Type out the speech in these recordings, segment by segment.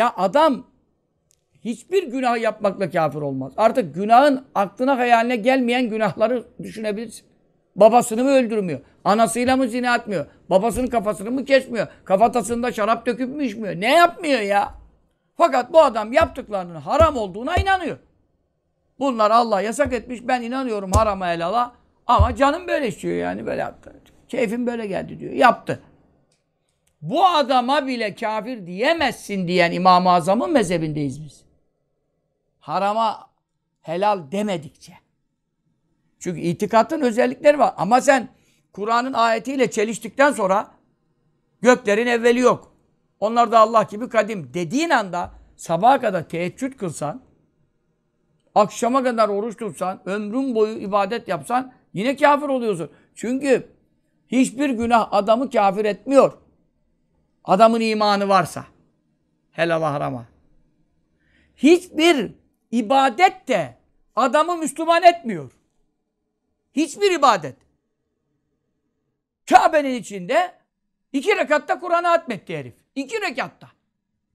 Ya adam hiçbir günah yapmakla kafir olmaz. Artık günahın aklına hayaline gelmeyen günahları düşünebilirsin. Babasını mı öldürmüyor? Anasıyla mı zina etmiyor? Babasının kafasını mı kesmiyor? Kafatasında şarap döküp mü içmiyor? Ne yapmıyor ya? Fakat bu adam yaptıklarının haram olduğuna inanıyor. Bunlar Allah yasak etmiş. Ben inanıyorum harama helala. Ama canım böyle istiyor yani böyle yaptı. Keyfim böyle geldi diyor. Yaptı bu adama bile kafir diyemezsin diyen İmam-ı Azam'ın mezhebindeyiz biz. Harama helal demedikçe. Çünkü itikatın özellikleri var. Ama sen Kur'an'ın ayetiyle çeliştikten sonra göklerin evveli yok. Onlar da Allah gibi kadim dediğin anda sabaha kadar teheccüd kılsan, akşama kadar oruç tutsan, ömrün boyu ibadet yapsan yine kafir oluyorsun. Çünkü hiçbir günah adamı kafir etmiyor. Adamın imanı varsa. Helal harama. Hiçbir ibadet de adamı Müslüman etmiyor. Hiçbir ibadet. Kabe'nin içinde iki rekatta Kur'an'ı atmetti herif. İki rekatta.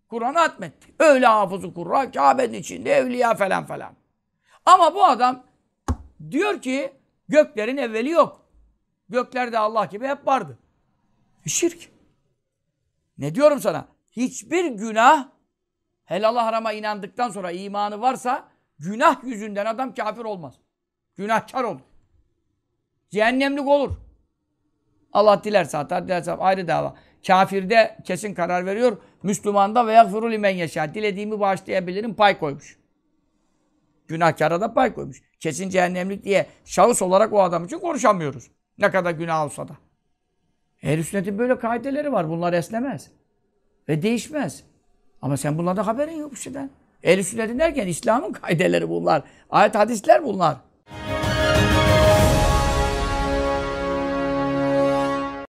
Kur'an'ı atmetti. Öyle hafızı Kur'an, Kabe'nin içinde evliya falan falan. Ama bu adam diyor ki göklerin evveli yok. Göklerde Allah gibi hep vardı. Şirk. Ne diyorum sana? Hiçbir günah helala harama inandıktan sonra imanı varsa günah yüzünden adam kafir olmaz. Günahkar olur. Cehennemlik olur. Allah dilerse hatta dilerse ayrı dava. Kafirde kesin karar veriyor. Müslümanda ve yagfirul imen yaşa. Dilediğimi bağışlayabilirim pay koymuş. Günahkara da pay koymuş. Kesin cehennemlik diye şahıs olarak o adam için konuşamıyoruz. Ne kadar günah olsa da. Ehl-i sünnetin böyle kaideleri var. Bunlar esnemez. Ve değişmez. Ama sen bunlarda haberin yok bir şeyden. Ehl-i sünnetin derken İslam'ın kaideleri bunlar. Ayet hadisler bunlar.